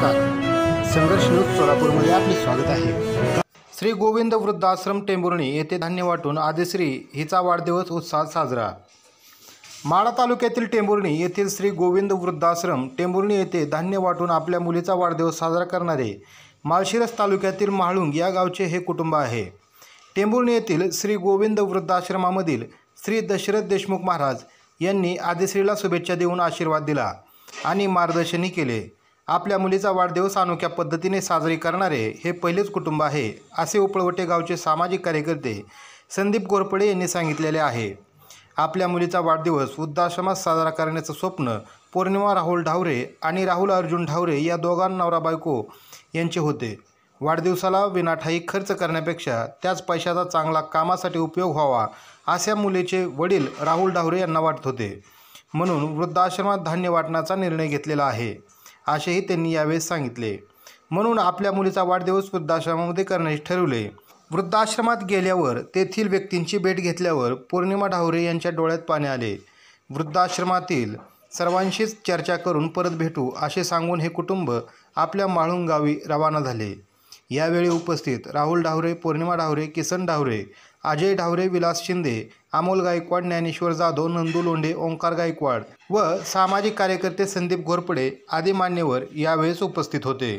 संघर्ष न्यूज सोलापूरमध्ये आपले स्वागत आहे श्री गोविंद वृद्धाश्रम टेंबुर्णी येथे धान्य वाटून आदिश्री हिचा वाढदिवस उत्साहात साजरा माळा तालुक्यातील टेंबुर्णी येथील श्री गोविंद वृद्धाश्रम टेंबुर्णी येथे धान्य वाटून आपल्या मुलीचा वाढदिवस साजरा करणारे माळशिरस तालुक्यातील महाळुंग या गावचे हे कुटुंब आहे टेंबुर्णी येथील श्री गोविंद वृद्धाश्रमामधील श्री दशरथ देशमुख महाराज यांनी आदिश्रीला शुभेच्छा देऊन आशीर्वाद दिला आणि मार्गदर्शनही केले आपल्या मुलीचा वाढदिवस अनोख्या पद्धतीने साजरी करणारे हे पहिलेच कुटुंब आहे असे उपळवटे गावचे सामाजिक कार्यकर्ते संदीप गोरपडे यांनी सांगितलेले आहे आपल्या मुलीचा वाढदिवस वृद्धाश्रमात साजरा करण्याचं स्वप्न पौर्णिमा राहुल ढावरे आणि राहुल अर्जुन ढावरे या दोघांना नवरा बायको यांचे होते वाढदिवसाला विनाठाई खर्च करण्यापेक्षा त्याच पैशाचा चांगला कामासाठी उपयोग व्हावा अशा मुलीचे वडील राहुल ढावरे यांना वाटत होते म्हणून वृद्धाश्रमात धान्य वाटण्याचा निर्णय घेतलेला आहे असेही त्यांनी यावेळेस सांगितले म्हणून आपल्या मुलीचा वाढदिवस वृद्धाश्रमामध्ये करण्याचे ठरवले वृद्धाश्रमात गेल्यावर तेथील व्यक्तींची भेट घेतल्यावर पौर्णिमा ढावरे यांच्या डोळ्यात पाणी आले वृद्धाश्रमातील सर्वांशीच चर्चा करून परत भेटू असे सांगून हे कुटुंब आपल्या माळुंगावी रवाना झाले यावेळी उपस्थित राहुल ढावरे पौर्णिमा ढावरे किसन ढावरे अजय ढावरे विलास शिंदे अमोल गायकवाड ज्ञानेश्वर जाधव नंदू लोंढे ओंकार गायकवाड व सामाजिक कार्यकर्ते संदीप घोरपडे आदी मान्यवर यावेळेस उपस्थित होते